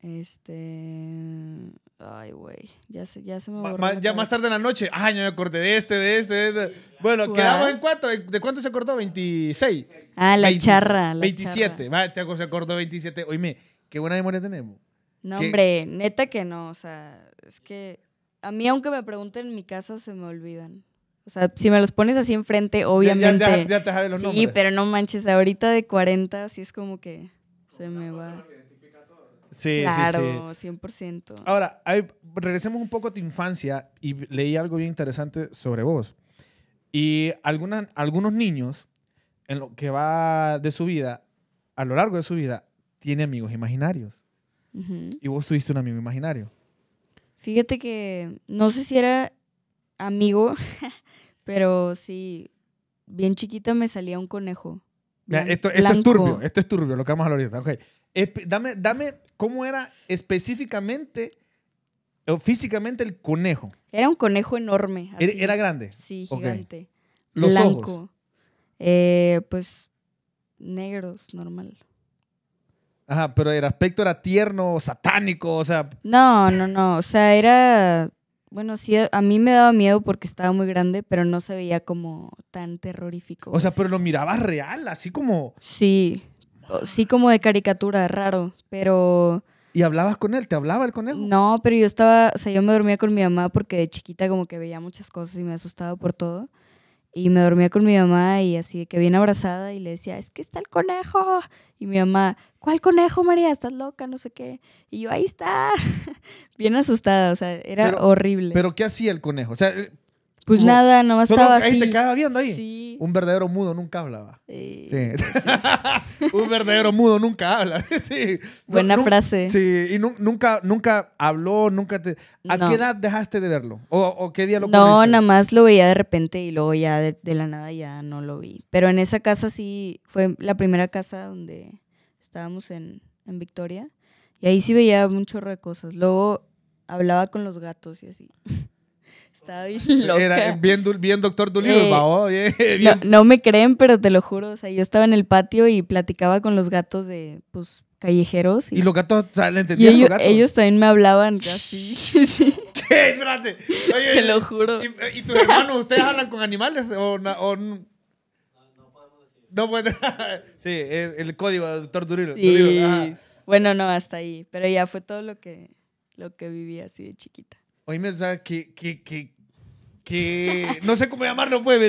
este. Ay, güey. Ya se, ya se me borró. ya más tarde en la noche. Ay, ah, no me acordé de este, de este, de este. Bueno, quedamos en cuatro. ¿De cuánto se acordó? 26. Ah, la charra. 27. Va, se acordó 27. Oíme, qué buena memoria tenemos. No, hombre, neta que no. O sea, es que a mí, aunque me pregunten en mi casa, se me olvidan. O sea, si me los pones así enfrente, obviamente. Ya, los sí, nombres. Sí, pero no manches, ahorita de 40 sí es como que se me va. Sí, claro, sí, 100%. Ahora, regresemos un poco a tu infancia y leí algo bien interesante sobre vos. Y alguna, algunos niños, en lo que va de su vida, a lo largo de su vida, tiene amigos imaginarios. Y vos tuviste un amigo imaginario. Fíjate que no sé si era amigo, Pero sí, bien chiquito me salía un conejo. esto, es turbio, esto es turbio, lo que vamos a hablar ahorita. dame, dame cómo era específicamente o físicamente el conejo. Era un conejo enorme. Era, grande? Sí, gigante. Los Blanco. Ojos. Eh, pues negros, normal. Ajá, pero el aspecto era tierno, satánico, o sea. No, no, no. O sea, era bueno, sí, a mí me daba miedo porque estaba muy grande, pero no se veía como tan terrorífico. O sea, pero lo mirabas real, así como... Sí, sí como de caricatura, raro, pero... ¿Y hablabas con él? ¿Te hablaba el conejo? No, pero yo estaba, o sea, yo me dormía con mi mamá porque de chiquita como que veía muchas cosas y me asustaba por todo. Y me dormía con mi mamá y así que bien abrazada y le decía, es que está el conejo. Y mi mamá, ¿cuál conejo, María? Estás loca, no sé qué. Y yo, ahí está. bien asustada, o sea, era horrible. Pero ¿qué hacía el conejo? O sea, eh, pues nada, nomás estaba ahí te viendo ahí. Sí. Un verdadero mudo nunca hablaba. Eh, sí. un verdadero mudo nunca habla. Buena frase. Sí, y nunca, nunca habló, nunca te... ¿A qué edad dejaste de verlo? ¿O, qué día lo No, nada más lo veía de repente y luego ya de, la nada ya no lo vi. Pero en esa casa sí, fue la primera casa donde estábamos en, en Victoria. Y ahí sí veía un chorro de cosas. Luego hablaba con los gatos y así. estaba bien loca. Era bien, doctor Dolittle, eh, no, me creen, pero te lo juro. O sea, yo estaba en el patio y platicaba con los gatos de, pues, callejeros. Y, los gatos, o sea, ¿le entendían los gatos? ellos también me hablaban casi. ¿Qué? Espérate. te lo eh, juro. ¿Y, eh, y tus hermanos, ustedes hablan con animales o...? o no puede. sí, el, código de doctor Bueno, no, hasta ahí. Pero ya fue todo lo que, lo que viví así de chiquita. Oíme, o sea, ¿qué...? que no sé cómo llamarlo, pues,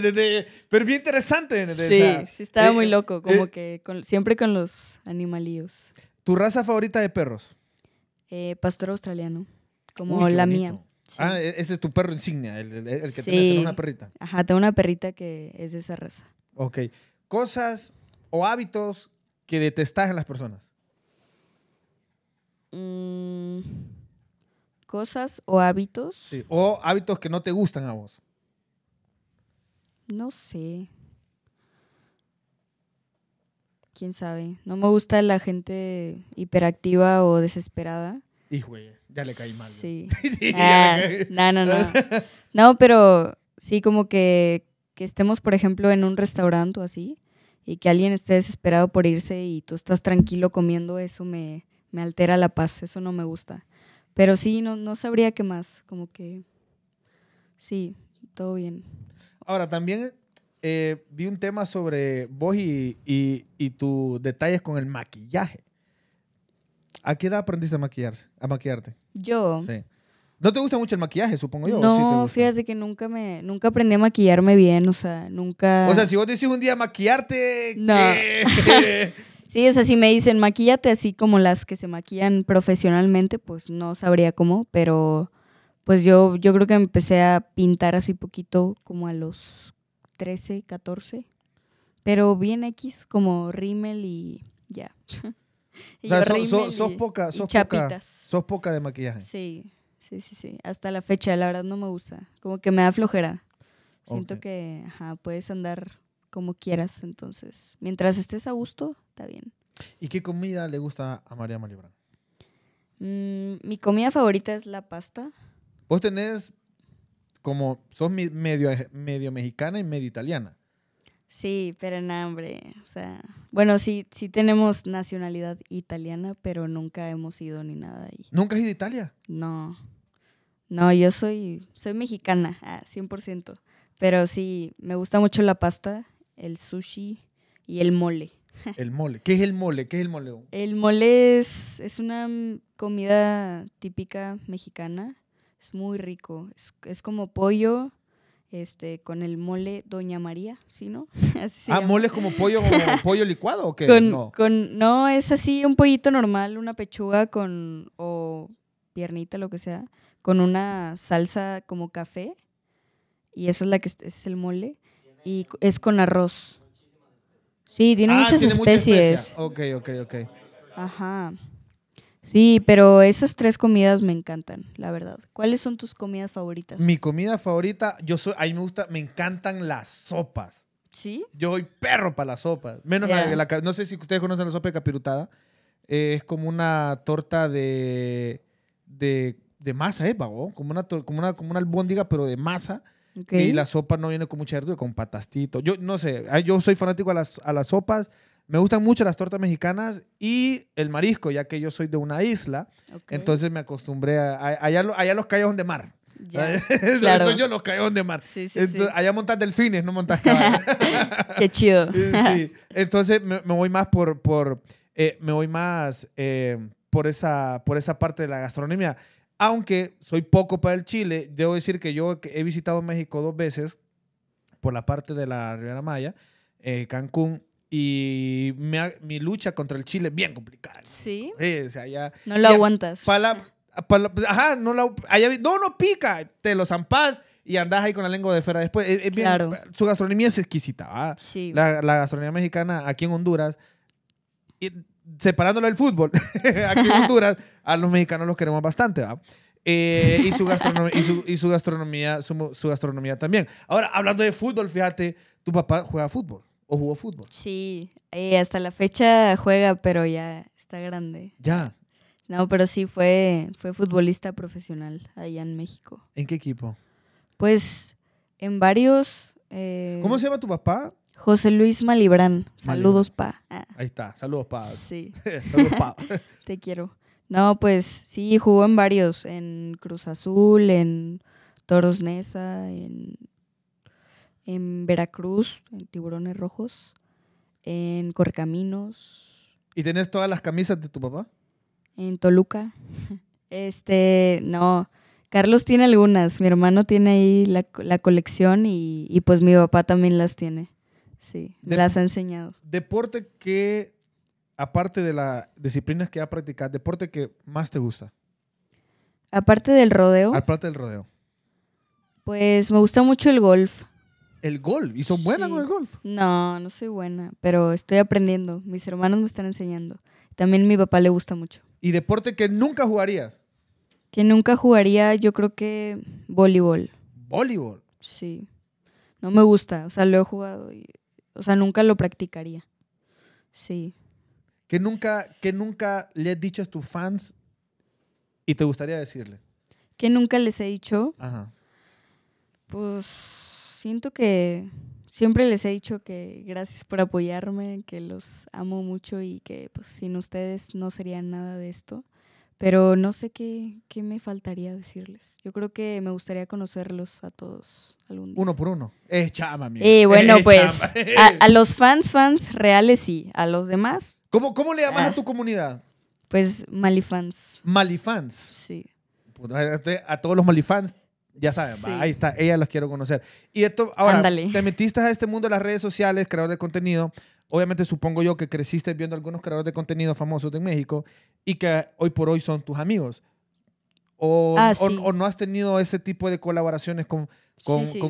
pero bien interesante. sí, sí, estaba eh, muy loco, eh, como que siempre con los animalíos. ¿Tu raza favorita de perros? Eh, pastor australiano, como la mía. Ah, e-, ese es tu perro insignia, el, que tiene una perrita. Ajá, tengo una perrita que es de esa raza. Ok. Cosas o hábitos que detestas en las personas. Mmm cosas o hábitos. Sí, o hábitos que no te gustan a vos. No sé. Quién sabe. No me gusta la gente hiperactiva o desesperada. Hijo, ya le caí mal. Sí. Ah, no, no, no. No, pero sí, como que, que estemos, por ejemplo, en un restaurante o así, y que alguien esté desesperado por irse y tú estás tranquilo comiendo, eso me altera la paz. Eso no me gusta. Pero sí, no, no sabría qué más, como que sí, todo bien. Ahora, también eh, vi un tema sobre vos y, tus detalles con el maquillaje. ¿A qué edad aprendiste a maquillarse? A maquillarte. Yo. ¿No te gusta mucho el maquillaje, supongo yo? No, fíjate que nunca me, nunca aprendí a maquillarme bien, o sea, nunca. O sea, si vos decís un día maquillarte, no. ¿qué? Sí, o sea, si me dicen maquillate así como las que se maquillan profesionalmente, pues no sabría cómo, pero pues yo, yo creo que empecé a pintar así poquito como a los 13, 14, pero bien X, como rímel y ya. o sea, sos, poca, sos, poca, de maquillaje. Sí, sí, sí, sí. Hasta la fecha, la verdad no me gusta. Como que me da flojera. Siento que puedes andar como quieras, entonces, mientras estés a gusto, está bien. ¿Y qué comida le gusta a María Malibran? Mm, mi comida favorita es la pasta. Vos tenés como, sos medio, medio mexicana y medio italiana. Sí, pero en hambre. O sea, bueno, sí, sí tenemos nacionalidad italiana, pero nunca hemos ido ni nada ahí. ¿Nunca has ido a Italia? No. No, yo soy, soy mexicana, 100%. Ah, pero sí, me gusta mucho la pasta, el sushi y el mole. El mole. ¿Qué es el mole? ¿Qué es el mole? El mole es, una comida típica mexicana. Es muy rico. Es, como pollo este, con el mole Doña María, ¿sí, no? ah, mole es como pollo, pollo licuado o qué? no. no, es así un pollito normal, una pechuga con, o piernita, lo que sea, con una salsa como café. Y esa es la que es el mole. Y es con arroz. Sí, tiene ah, muchas especies. Ok, ok, ok. Ajá. Sí, pero esas tres comidas me encantan, la verdad. ¿Cuáles son tus comidas favoritas? Mi comida favorita, yo soy, a me gusta, me encantan las sopas. ¿Sí? Yo soy perro para las sopas. Menos la, no sé si ustedes conocen la sopa de capirutada. Eh, es como una torta de, de, masa, ¿eh, pavo? Como una, como, una, como una albóndiga, pero de masa y la sopa no viene con mucha verdura, con patastito. Yo no sé, ah, yo soy fanático a las, a las sopas. Me gustan mucho las tortas mexicanas y el marisco, ya que yo soy de una isla. Entonces me acostumbré a, allá, allá los callos de mar. yo los cayón de mar. Allá montas delfines, no montas Qué chido. Eh, Entonces me, voy más por, por eh, me voy más eh, por esa por esa parte de la gastronomía. Aunque soy poco para el Chile, debo decir que yo he visitado México dos veces por la parte de la Riviera Maya, eh, Cancún, y mi, lucha contra el Chile es bien complicada. Sí. no lo aguantas. Ah. ajá, no lo. no, no pica. Te lo zampás y andás ahí con la lengua de fuera después. Eh, eh, claro. Su gastronomía es exquisita. Sí. La, gastronomía mexicana aquí en Honduras separándolo del fútbol, aquí en Honduras, a los mexicanos los queremos bastante, eh, y, su gastronomía, y, su, gastronomía su, gastronomía también. Ahora, hablando de fútbol, fíjate, tu papá juega fútbol o jugó fútbol. Sí, eh, hasta la fecha juega, pero ya está grande. Ya. No, pero sí fue, fue futbolista profesional allá en México. ¿En qué equipo? Pues en varios. Eh, ¿Cómo se llama tu papá? José Luis Malibrán. Saludos, pa. Ah. Ahí está, saludos, pa. Sí. pa. Te quiero. No, pues sí, jugó en varios, en Cruz Azul, en Toros Nesa, en, Veracruz, en Tiburones Rojos, en Correcaminos. ¿Y tenés todas las camisas de tu papá? En Toluca. Este, no, Carlos tiene algunas, mi hermano tiene ahí la, colección y pues mi papá también las tiene. Sí, me las ha enseñado. Deporte que, aparte de las disciplinas que ha practicado, deporte que más te gusta. Aparte del rodeo. Aparte del rodeo. Pues me gusta mucho el golf. ¿El golf? ¿Y son buena con el golf? No, no soy buena, pero estoy aprendiendo. Mis hermanos me están enseñando. También a mi papá le gusta mucho. ¿Y deporte que nunca jugarías? Que nunca jugaría, yo creo que voleibol. ¿Voleibol? Sí. No me gusta, o sea, lo he jugado y o sea, nunca lo practicaría. Sí. ¿Qué nunca, que nunca le he dicho a tus fans y te gustaría decirle? ¿Qué nunca les he dicho? Pues siento que siempre les he dicho que gracias por apoyarme, que los amo mucho y que pues, sin ustedes no sería nada de esto. Pero no sé qué, me faltaría decirles. Yo creo que me gustaría conocerlos a todos algún día. Uno por uno. Eh, pues, chama, mía. bueno, pues a, los fans, fans reales sí. A los demás. ¿Cómo, cómo le llamas a ah. tu comunidad? Pues Malifans. ¿Malifans? Sí. A todos los Malifans, ya saben, ahí está. Ella los quiero conocer. Y esto, ahora, te metiste a este mundo de las redes sociales, creador de contenido obviamente supongo yo que creciste viendo algunos creadores de contenido famosos de México y que hoy por hoy son tus amigos. O, ah, no has tenido ese tipo de colaboraciones con,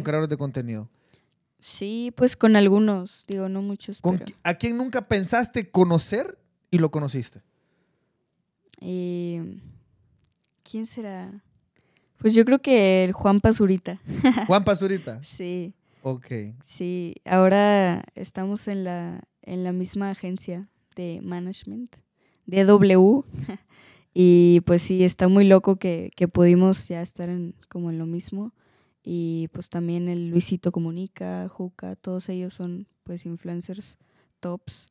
creadores de contenido. Sí, pues con algunos, digo, no muchos. ¿A quién nunca pensaste conocer y lo conociste? Em, ¿Quién será? Pues yo creo que el Juan Pazurita. ¿Juan Pazurita? sí. Ok. Sí, ahora estamos en la, en la misma agencia de management, de W y pues sí, está muy loco que, pudimos ya estar en, como en lo mismo. Y pues también el Luisito Comunica, Juca, todos ellos son pues influencers tops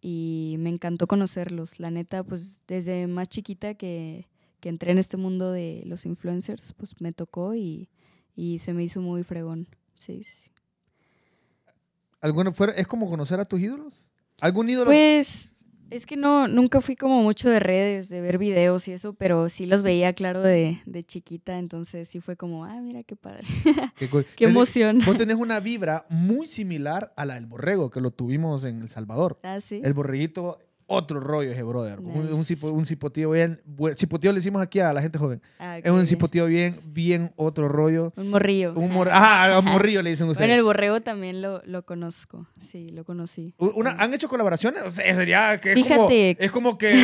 y me encantó conocerlos. La neta, pues desde más chiquita que, entré en este mundo de los influencers, pues me tocó y se me hizo muy fregón. Sí, sí. fuera, ¿Es como conocer a tus ídolos? ¿Algún ídolo? Pues es que no, nunca fui como mucho de redes, de ver videos y eso, pero sí los veía, claro, de, chiquita, entonces sí fue como, ah, mira qué padre. Qué, qué emoción. Vos tenés una vibra muy similar a la del borrego, que lo tuvimos en El Salvador. Ah, sí. El borreguito otro rollo ese brother. Un, un, bien. Bueno, le decimos aquí a la gente joven. Es un cipotío bien, bien otro rollo. Un morrillo. Un morrillo le dicen ustedes. Bueno, el borrego también lo, conozco. Sí, lo conocí. ¿Han hecho colaboraciones? O sea, sería es Fíjate. Como, es como que.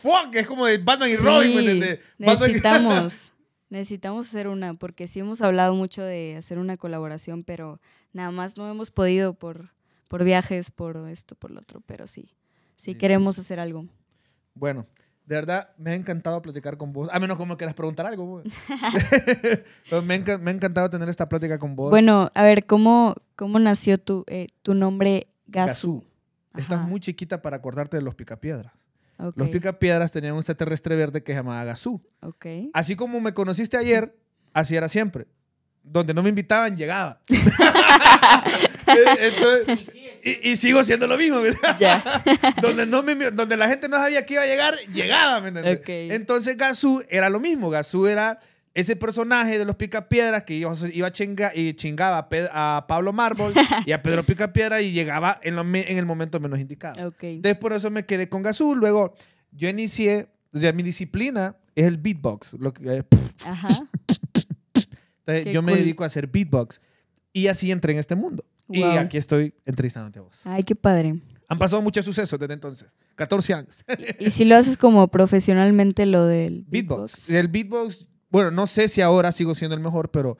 fuck, es como de Batman y Robin, Necesitamos. necesitamos hacer una, porque sí hemos hablado mucho de hacer una colaboración, pero nada más no hemos podido por, por viajes, por esto, por lo otro, pero sí si queremos hacer algo. Bueno, de verdad, me ha encantado platicar con vos. A menos como quieras preguntar algo. me, ha encantado tener esta plática con vos. Bueno, a ver, ¿cómo, cómo nació tu, eh, tu nombre Gazú? Estás muy chiquita para acordarte de los picapiedras. Los picapiedras tenían un extraterrestre verde que se llamaba Gazú. Okay. Así como me conociste ayer, así era siempre. Donde no me invitaban, llegaba. Entonces, y, sigo siendo lo mismo. donde, no me, donde la gente no sabía que iba a llegar, llegaba, ¿me Entonces Gazú era lo mismo. Gazú era ese personaje de los Piedras que iba, iba y chingaba a, Pablo Mármol y a Pedro Picapiedra y llegaba en, en el momento menos indicado. Entonces, por eso me quedé con Gazú. Luego, yo inicié, o mi disciplina es el beatbox. Lo eh, Entonces, yo me dedico a hacer beatbox y así entré en este mundo. Y aquí estoy entrevistándote a vos. Ay, qué padre. Han pasado muchos sucesos desde entonces. 14 años. ¿Y, si lo haces como profesionalmente lo del beatbox? El beatbox, bueno, no sé si ahora sigo siendo el mejor, pero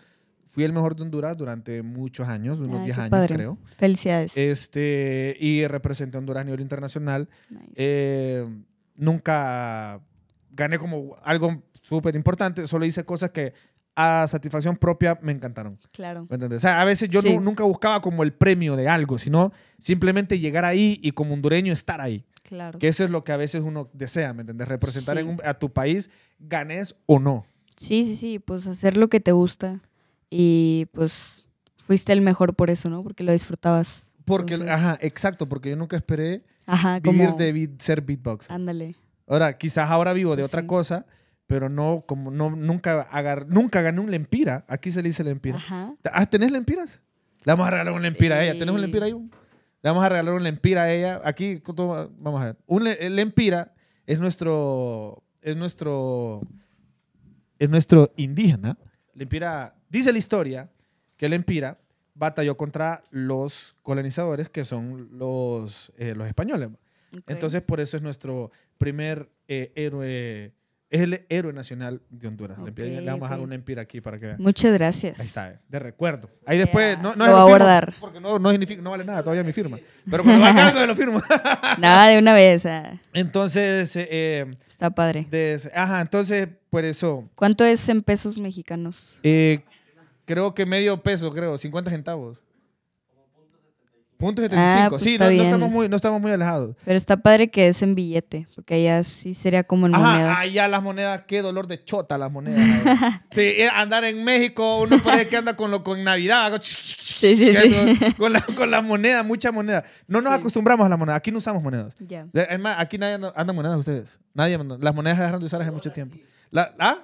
fui el mejor de Honduras durante muchos años, unos 10 años creo. Felicidades. Este, y representé a Honduras a nivel internacional. Eh, nunca gané como algo súper importante, solo hice cosas que a satisfacción propia me encantaron. Claro. O sea, a veces yo nunca buscaba como el premio de algo, sino simplemente llegar ahí y como hondureño estar ahí. Claro. Que eso es lo que a veces uno desea, ¿me entiendes? Representar a tu país, ganes o no. Sí, sí, sí, pues hacer lo que te gusta y pues fuiste el mejor por eso, ¿no? Porque lo disfrutabas. Porque, ajá, exacto, porque yo nunca esperé ajá, vivir de ser beatbox. Ándale. Ahora, quizás ahora vivo de pues otra cosa, pero no, como no, nunca, agar, nunca gané un lempira. Aquí se le dice lempira. Ah, ¿Tenés lempiras? Le vamos a regalar un lempira a ella. ¿Tenés un lempira ahí? Le vamos a regalar un lempira a ella. Aquí, vamos a ver. Un lempira es nuestro, es nuestro, es nuestro indígena. Lempira, dice la historia que lempira batalló contra los colonizadores que son los, eh, los españoles. Entonces, por eso es nuestro primer eh, héroe es el héroe nacional de Honduras. le, vamos a dar una empira aquí para que vean. Muchas gracias. Ahí está, eh, de recuerdo. Ahí después, no, no lo a guardar Porque no, no, significa, no vale nada, todavía mi firma. Pero cuando lo firmo. nada, de una vez. Ah. Entonces. Eh, está padre. ajá, entonces, por eso. ¿Cuánto es en pesos mexicanos? Eh, creo que medio peso, creo, 50 centavos. Punto 75. Ah, pues sí, no, estamos muy, no estamos muy alejados. Pero está padre que es en billete, porque allá sí sería como en Ajá, moneda. Allá las monedas, qué dolor de chota las monedas. sí, eh, andar en México, uno parece que anda con lo con Navidad. sí, sí, Con, la, con mucha moneda. No nos acostumbramos a la moneda, Aquí no usamos monedas. Es más, aquí nadie anda, en monedas ustedes. Nadie Las monedas dejaron de usar hace mucho tiempo. La, ¿Ah?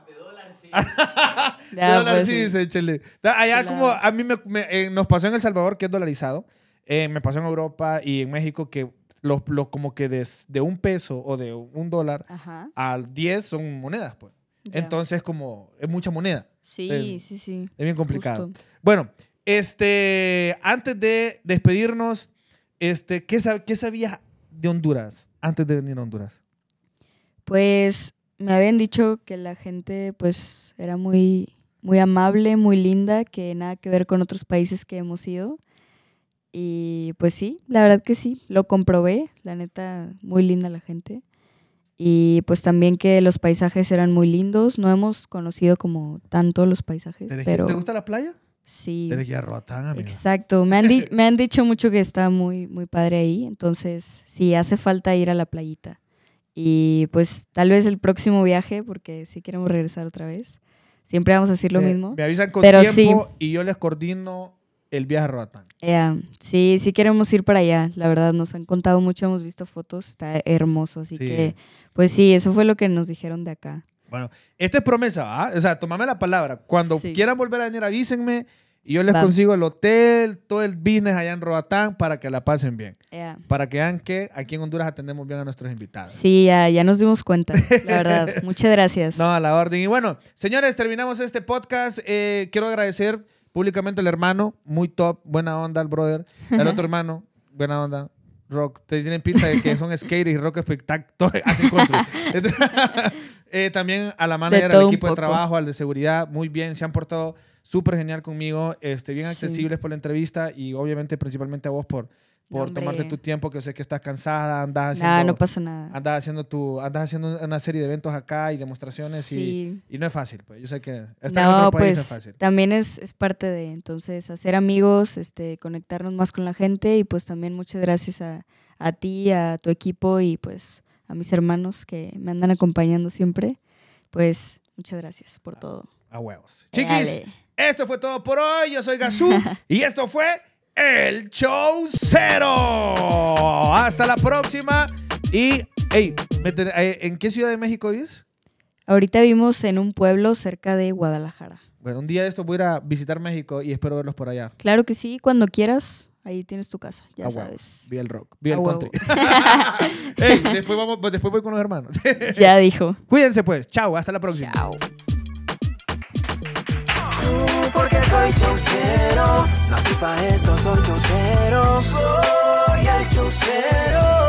De dólar pues, sí, dice Allá como a mí me, eh, nos pasó en El Salvador que es dolarizado eh, me pasó en Europa y en México que los, como que de, un peso o de un dólar al 10 son monedas, pues. Entonces, como es mucha moneda. Sí, sí, sí. Es bien complicado. Bueno, este, antes de despedirnos, este, ¿qué, ¿qué sabías de Honduras antes de venir a Honduras? Pues me habían dicho que la gente pues era muy, muy amable, muy linda, que nada que ver con otros países que hemos ido. Y pues sí, la verdad que sí, lo comprobé, la neta, muy linda la gente. Y pues también que los paisajes eran muy lindos, no hemos conocido como tanto los paisajes. ¿Te, pero... gusta la playa? Sí. Exacto, me han, dicho mucho que está muy, muy padre ahí, entonces sí, hace falta ir a la playita. Y pues tal vez el próximo viaje, porque sí queremos regresar otra vez. Siempre vamos a decir lo mismo. Me avisan con tiempo y yo les coordino el viaje a Roatán. Sí, sí queremos ir para allá. La verdad, nos han contado mucho, hemos visto fotos, está hermoso. Así que, pues sí, eso fue lo que nos dijeron de acá. Bueno, esta es promesa, ¿ah? O sea, tomame la palabra. Cuando quieran volver a venir, avísenme y yo les consigo el hotel, todo el business allá en Roatán para que la pasen bien. Para que vean que aquí en Honduras atendemos bien a nuestros invitados. Sí, ya, nos dimos cuenta, la verdad. Muchas gracias. No, a la orden. Y bueno, señores, terminamos este podcast. Eh, quiero agradecer públicamente el hermano, muy top, buena onda el brother. El otro hermano, buena onda, rock. Te tienen pinta de que son skaters y rock espectáculo. Eh, también a la manager, al equipo de trabajo, al de seguridad, muy bien. Se han portado súper genial conmigo, este, bien accesibles por la entrevista y obviamente principalmente a vos por por tomarte tu tiempo, que sé que estás cansada, andas haciendo... no pasa nada. Andas haciendo, haciendo una serie de eventos acá y demostraciones y, no es fácil. Pues. Yo sé que estar no, en otro país pues, no es pues, fácil. También es, parte de, entonces, hacer amigos, este, conectarnos más con la gente y pues también muchas gracias a, ti, a tu equipo y pues a mis hermanos que me andan acompañando siempre. Pues muchas gracias por todo. A huevos. Chiquis, esto fue todo por hoy. Yo soy Gazú y esto fue... El Show Cero. Hasta la próxima. Y, hey, eh, ¿en qué ciudad de México es? Ahorita vivimos en un pueblo cerca de Guadalajara. Bueno, un día de esto voy a ir a visitar México y espero verlos por allá. Claro que sí, cuando quieras. Ahí tienes tu casa, ya sabes. Vi el rock, vi el country. hey, después, pues, después voy con los hermanos. ya dijo. Cuídense pues. Chao, hasta la próxima. Chao porque soy chocero, Nací pa' esto, soy chocero Soy el chocero